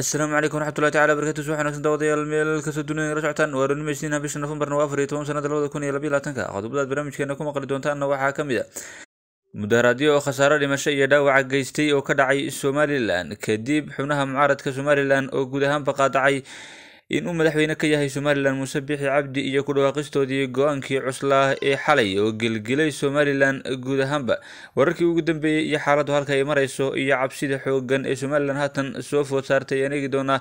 asalaamu calaykum waraxmatullahi tacala barkatu subax wanaagsan daawadayaal meel kasto dunida nala socotaan waa runimaysiina bisha nofembarna waa afar iyo toban sanada labada kun iyo labiyo labaatanka qodobadaad barnaamijkeena ku maqli doontaanna waxaa ka mid a mudaharaadyo oo khasaaro dhimasho iyo dhaawaca geystay oo ka dhacay somalilan kadib xubnaha mucaaradka somalilan oo guud ahaanba qaadacay in uu madaxweyne ka yahay somalilan muuse bixi cabdi iyo ku dhawaaqistoodii go-aankii cuslaa ee xalay oo gelgilay somalilan guud ahaanba wararkii ugu dambeeyey iyo xaaladdu halka ay marayso iyo cabsida xooggan ee somalilan haatan soo food saartay ayaa eegi doona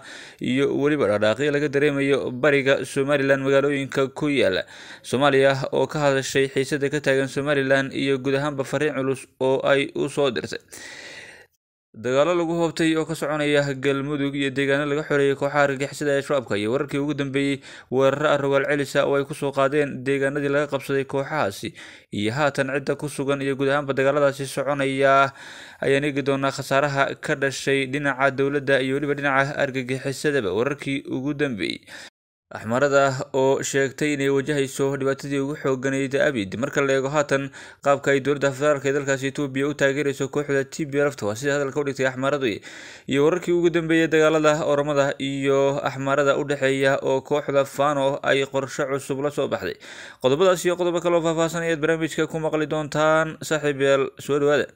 iyo weliba dhadhaaqyo laga dareemayo bariga somalilan magaalooyinka ku yaala soomaaliya oo ka hadashay xiisadda ka taagan somalilan iyo guud ahaanba fariin culus oo ay u soo dirtay dagaalo lagu hoobtay oo ka soconaya galmudug iyo deegaano laga xoreeyay kooxaha argagixisada ee shabaabka iyo wararkii ugu dambeeyey weeraro arrogaal celisa oo ay kusoo qaadeen deegaanadii laga qabsaday kooxahaasi iyo haatan cidda ku sugan iyo guud ahaanba dagaaladaasi soconaya ayaan eegi doonaa khasaaraha ka dhashay dhinaca dowladda iyo weliba dhinaca argagixisadaba wararkii ugu dambeeyey axmarada oo sheegtay inay wajahayso dhibaatadii ugu xooganayd abid marka la eego haatan qaabka ay dowladda federaalk ee dalkaasi etoobiya u taageerayso kooxda t b lafta waa sida hadalka udhigtay axmaradu iyo wararkii ugu dambeeyay dagaalada oromada iyo axmarada u dhexeeya oo kooxda fano ay qorsho cusub la soo baxday qodobadaas iyo qodobo kaloo faahfaahsan ayaad barnaamijka ku maqli doontaan saaxiib yaal soo dhawaada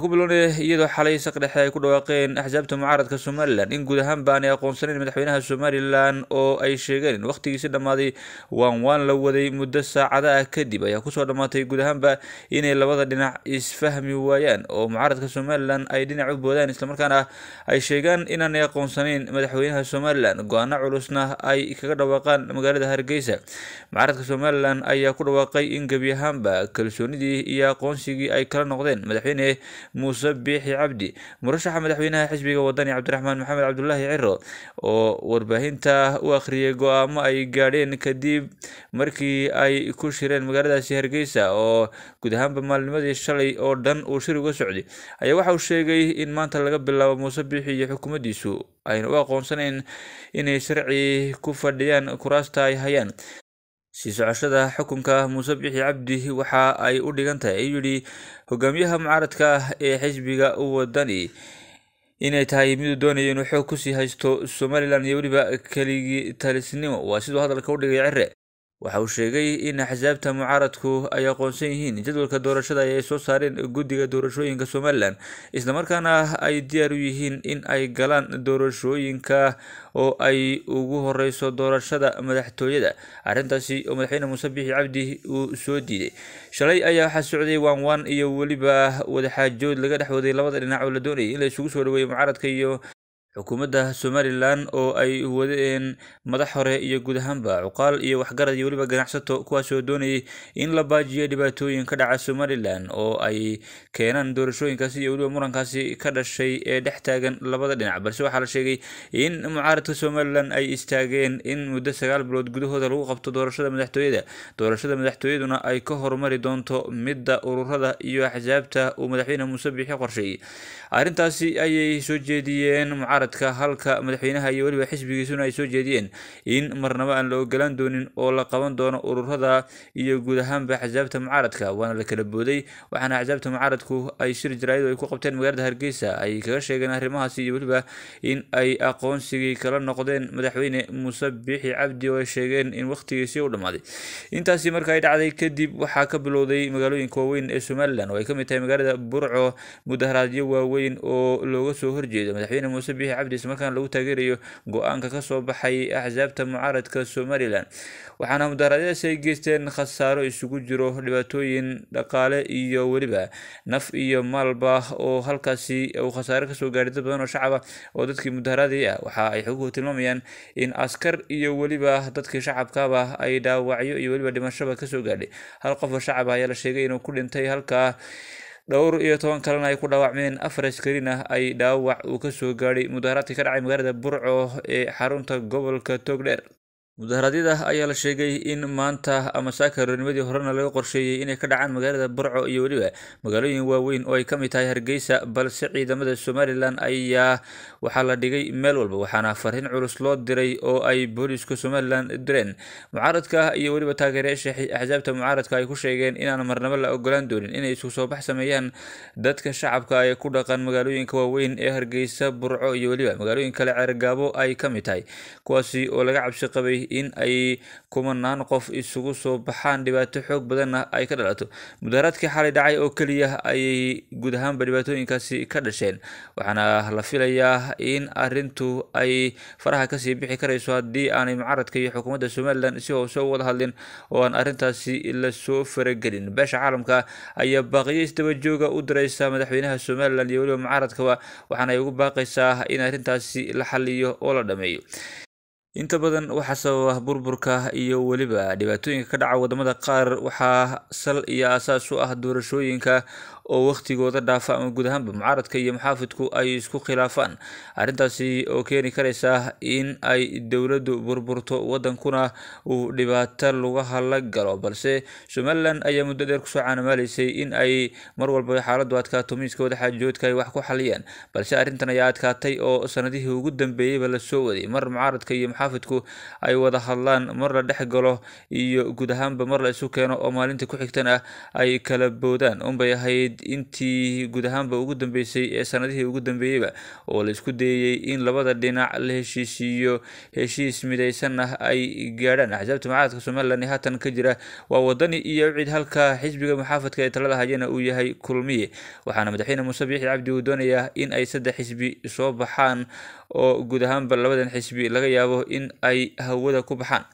ku bilownaya iyadoo xalay saq dhexe ay ku dhawaaqeen axsaabta mucaaradka somalilan in guud ahaan ba aanay aqoonsanayn madaxweynaha somalilan oo ay sheegeen in waqtigiisi dhammaaday waan waan la waday muddo saacada ah kadib ayaa kusoo dhammaatay guud ahaanba inay labada dhinac isfahmi waayaan oo mucaaradka somalilan ay dhinac u boodaan islamarkaana ay sheegaan inaanay aqoonsanayn madaxweynaha somalilan go-aano culusna ay kaga dhawaaqaan magaalada hargeysa mucaaradka somalilan ayaa ku dhawaaqay in gebi ahaanba kalsoonidii iyo aqoonsigii ay kala noqdeen madaxweyne muuse biixi cabdi murashaxa madaxweynaha xisbiga wadani cabdiraxmaan maxamed cabdulaahi ciro oo warbaahinta u akhriyay go-aamo ay gaadheen kadib markii ay ku shireen magaaladaasi hargeysa oo guud ahaanba maalnimadii shalay oo dhan uu shir uga socday ayaa waxa uu sheegay in maanta laga bilaabo muuse biixi iyo xukuumaddiisu ayna u aqoonsanayn inay sharci ku fadhiyaan kuraasta ay hayaan sii socoshada xukunka muuse biixi cabdi waxa ay u dhigan tahay ayuu yidhi hogaamiyaha mucaaradka ah ee xisbiga u wadani inay tahay miduu doonaya inuu xoog kusii haysto somalilan iyo weliba keligi talisnimo waa siduu hadalka u dhigay cire waxa uu sheegay in axsaabta mucaaradku ay aqoonsan yihiin jadwalka doorashada ay soo saareen guddiga doorashooyinka somalilan islamarkaana ay diyaar u yihiin in ay galaan doorashooyinka oo ay ugu horeyso doorashada madaxtooyada arrintaasi oo madaxweyne muuse biixi cabdi uu soo diiday shalay ayaa waxaa socday waanwaan iyo weliba wadaxaajood laga dhex waday labada dhinac oo la doonayay in la soo dhaweeyo mucaaradka iyo xukuumadda somalilan oo ay wadeen madax hore iyo guud ahaanba cuqaal iyo waxgarad iyo weliba ganacsato kuwaasoo doonayay in la baajiyo dhibaatooyin ka dhaca somalilan oo ay keenaan doorashooyinkaasi iyo weliba murankaasi ka dhashay ee dhex taagan labada dhinac balse waxaa la sheegay in mucaaradka somalilan ay istaageen in muddo sagaal bilood gudahooda lagu qabto doorashada madaxtooyada doorashada madaxtooyaduna ay ka horumari doonto midda ururada iyo axsaabta uu madaxweyne muuse biixi qorsheeyey arrintaasi ayay soo jeediyeen mucaaradka halka madaxweynaha iyo weliba xisbigiisuna ay soo jeediyeen in marnaba aan la ogolaan doonin oo la qaban doono ururada iyo guud ahaanba axsaabta mucaaradka waana la kala booday waxaana axsaabta mucaaradku ay shir jaraayadu ay ku qabteen magaalada hargeysa ay kaga sheegeen arrimahaasi iyo weliba in ay aqoonsigii kala noqdeen madaxweyne muuse biixi cabdi oo ay sheegeen in wakhtigiisii u dhammaaday intaasi marka ay dhacday kadib waxaa ka bilowday magaalooyinka waaweyn ee somalilan oo ay ka mid tahay magaalada burco mudaharaadyo waaweyn oo looga soo horjeedo madaxweyne muuse biixi saamiya cabdis markaan lagu taageerayo go-aanka kasoo baxay axsaabta mucaaradka somalilan waxaana mudaaraadyadaasi ay geysteen khasaaro isugu jiro dhibaatooyin dhaqaale iyo weliba naf iyo maalba oo halkaasi uu khasaare kasoo gaaray dad badan oo shacaba oo dadkii mudaharaaday ah waxa ay xoguhu tilmaamayaan in askar iyo weliba dadkii shacabkaaba ay dhaawacyo iyo weliba dhimashaba kasoo gaadhay hal qof oo shacab ah ayaa la sheegay inuu ku dhintay halkaa dhowr iyo toban kalena ay ku dhaawacmeen afar askariin ah ay dhaawac uu ka soo gaadhay mudaharaadkii ka dhacay magaalada burco ee xarunta gobolka togdheer mudaharaadyada ayaa la sheegay in maanta ama saakahornimadii horena laga qorsheeyey inay ka dhacaan magaalada burco iyo weliba magaalooyin waaweyn oo ay ka mid tahay hargeysa balse ciidamada somalilan ayaa waxaa la dhigay meel walba waxaana fariin culus loo diray oo ay booliiska somalilan direen mucaaradka iyo weliba taageerayaasha axsaabta mucaaradka ay ku sheegeen inaan marnabo la ogolaan doonin inay isku soo bax sameeyaan dadka shacabka ee ku dhaqan magaalooyinka waaweyn ee hargeysa burco iyo weliba magaalooyin kale ceergaabo ay ka mid tahay kuwaasi oo laga cabsi qabay in ay kumanaan qof isugu soo baxaan dhibaato xoog badanna ay ka dhalato mudaaraadkii xalay dhacay oo keliya ayay guud ahaanba dhibaatooyinkaasi ka dhasheen waxaana la filayaa in arintu ay faraha kasii bixi karayso haddii aanay mucaaradka iyo xukuumadda somalilan si hoose u wada hadlin oo aan arintaasi lasoo faragelin beesha caalamka ayaa baaqiyo isdabajooga u diraysa madaxweynaha somalilan iyo weliba mucaaradkaba waxaana ay ugu baaqaysaa in arintaasi la xaliyo oo la dhameeyo inta badan waxaa sababa burburka iyo weliba dhibaatooyinka ka dhaca wadamada qaar waxaa sal iyo aasaas u ah doorashooyinka oo wakhtigooda dhaafa ama guud ahaanba mucaaradka iyo muxaafidku ay isku khilaafaan arrintaasi oo keeni karaysa in ay dowladdu burburto wadankuna uu dhibaato lugaha la galo balse somalilan ayaa muddo dheer kusoo caanamaalaysay in ay mar walba xaaladu adkaato miiskooda xaajoodka ay wax ku xaliyeen balse arrintan ayaa adkaatay oo sanadihii ugu dambeeyeyba lasoo soo waday mar mucaaradka iyo muxaafidku ay wada hadlaan mar la dhex galo iyo guud ahaanba mar la isu keeno oo maalinta ku xigtan ah ay kala boodaan unbay ahayd intii guud ahaanba ugu dambeysay ee sanadihii ugu dambeeyeyba oo la isku dayay in labada dhinac la heshiisiiyo heshiis midaysanna ah ay gaadhaan axsaabta macaadka somaliland ee haatan ka jira waa wadani iyo cid halka xisbiga muxaafadka ee talada hayana uu yahay kulmiye waxaana madaxweyne muuse biixi cabdi uu doonayaa in ay saddex xisbi soo baxaan oo guud ahaanba labadan xisbi laga yaabo in ay hawada ku baxaan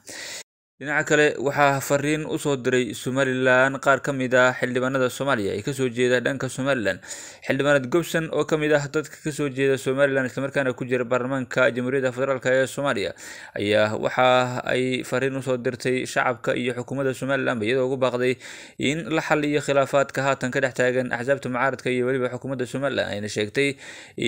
dhinaca kale waxaa fariin usoo diray somalilan qaar ka mid ah xildhibaanada soomaaliya ee kasoo jeeda dhanka somalilan xildhibaanad gobson oo kamid ah dadka kasoo jeeda somalilan islamarkaana ku jira baarlamaanka jamhuuriyadda federaalk ee soomaaliya ayaa waxa ay fariin usoo dirtay shacabka iyo xukuumadda somalilanba iyadoo ugu baaqday in la xaliyo khilaafaadka haatan ka dhex taagan axsaabta mucaaradka iyo weliba xukuumadda somalilan ayna sheegtay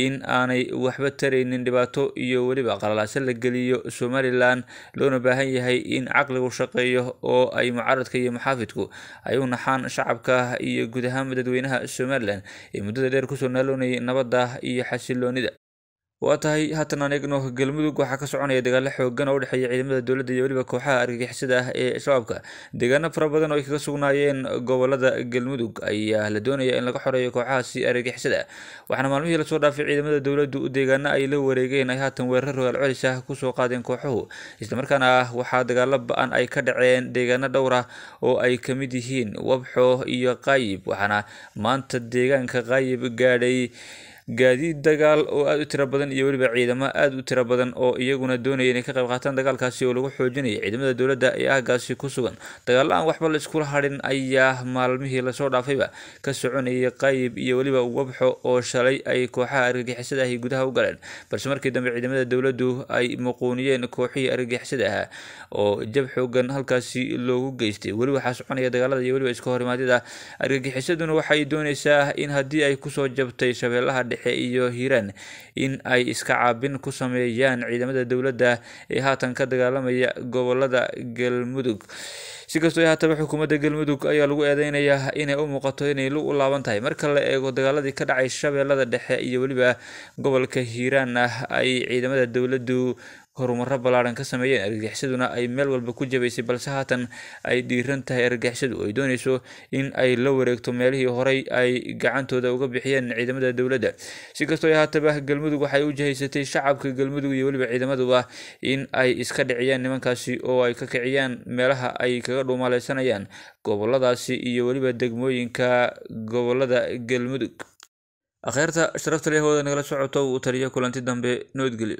in aanay waxba taraynin dhibaato iyo weliba qalalaase la geliyo somalilan loona baahan yahay in caqli xilligu shaqeeyo oo ay mucaaradka iyo maxaafidku ay u naxaan shacabka iyo guud ahaan dadweynaha somalilan ee muddada dheer kusoo naaloonayay nabadda iyo xasiloonida waa tahay haatan aan eegno galmudug waxaa ka soconaya dagaalo xoogan oo udhexeeya ciidamada dowladda iyo weliba kooxaha argagixisada ah ee shabaabka deegaano fara badan oo ay kaga sugnaayeen gobolada galmudug ayaa la doonaya in laga xoreeyo kooxahaasi argagixisada ah. waxaana maalmihii lasoo dhaafay ciidamada dowladdu deegaano ay la wareegeen ay haatan weerar rogaal celis ah kusoo qaadeen kooxuhu islamarkaana waxaa dagaalo ba-an ay ka dhaceen deegaano dhowr ah oo ay ka mid yihiin wabxo iyo qaayib waxaana maanta deegaanka qaayib gaadhay gaadiid dagaal oo aada u tiro badan iyo weliba ciidamo aada u tiro badan oo iyaguna doonaya inay ka qayb qaataan dagaalkaasi oo lagu xoojinaya ciidamada dowladda ee aagaasi ku sugan dagaalla aan waxba la iskula hadhin ayaa maalmihii lasoo dhaafayba ka soconayay qayb iyo weliba wabxo oo shalay ay kooxaha argagixisada ahi gudaha u galeen balse markii dambe ciidamada dowladdu ay muquuniyeen kooxihii argagixisada ahaa oo jab xoogan halkaasi loogu geystay weli waxaa soconaya dagaalada iyo weliba iska horimaadida argagixisaduna waxay doonaysaa in haddii ay kusoo jabtay shabeellaha dhex Dhexe iyo Hiiraan in ay iska caabin ku sameeyaan ciidamada dowladda ee haatan ka dagaalamaya gobolada Galmudug si kastoo haataba xukuumadda galmudug ayaa lagu eedeynayaa inay u muuqato inay lug u laaban tahay marka la eego dagaaladii ka dhacay shabeellada dhexe iyo weliba gobolka hiiraan ah ay ciidamada dowladdu horumaro ballaaran ka sameeyeen argagixisaduna ay meel walba ku jabaysay balse haatan ay dhiiran tahay argagixisadu ay dooneyso in ay la wareegto meelihii horay ay gacantooda uga bixiyeen ciidamada dowladda si kastoo haataba galmudug waxay u jahaysatay shacabka galmudug iyo weliba ciidamaduba in ay iska dhiciyaan nimankaasi oo ay ka kiciyaan meelaha ay kaga dhuumaaleysanayaan goboladaasi iyo weliba degmooyinka gobolada galmudug akheerta sharafta leh wooda nagala socoto uu taliya kulanti dambe nabadgelyo